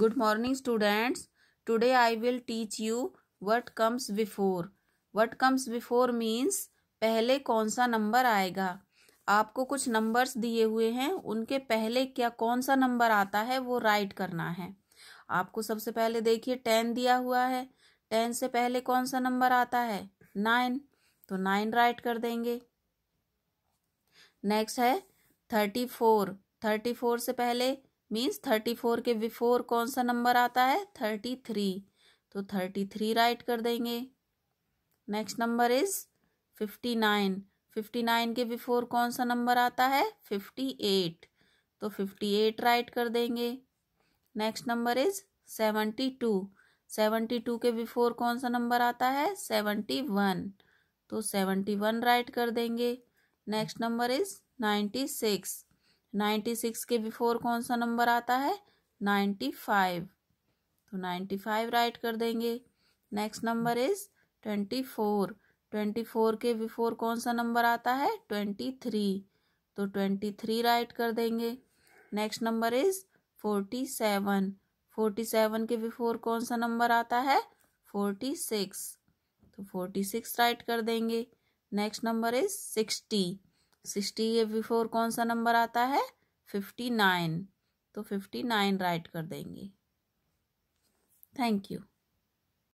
good morning students today I will teach you what comes before what comes before means पहले कौन सा number आएगा आपको कुछ नंबर्स दिए हुए हैं उनके पहले क्या कौन सा नंबर आता है वो राइट करना है आपको सबसे पहले देखिए टेन दिया हुआ है टेन से पहले कौन सा नंबर आता है नाइन तो नाइन राइट कर देंगे नेक्स्ट है थर्टी फोर थर्टी फोर से पहले मीन्स थर्टी फोर के बिफोर कौन सा नंबर आता है थर्टी थ्री तो थर्टी थ्री राइट कर देंगे next number is fifty nine fifty nine के बिफोर कौन सा नंबर आता है फिफ्टी एट तो फिफ्टी एट राइट कर देंगे next number is seventy two seventy two के बिफोर कौन सा नंबर आता है सेवेंटी वन तो सेवेंटी वन राइट कर देंगे next number is ninety six ninety six के बिफोर कौन सा नंबर आता है नाइन्टी फाइव तो नाइन्टी फाइव राइट कर देंगे next number is twenty four twenty four के बिफोर कौन सा नंबर आता है ट्वेंटी थ्री तो ट्वेंटी थ्री राइट कर देंगे next number is forty seven forty seven के बिफोर कौन सा नंबर आता है फोर्टी सिक्स तो फोर्टी सिक्स राइट कर देंगे next number is sixty sixty ये बिफोर कौन सा नंबर आता है फिफ्टी नाइन तो फिफ्टी नाइन राइट कर देंगे थैंक यू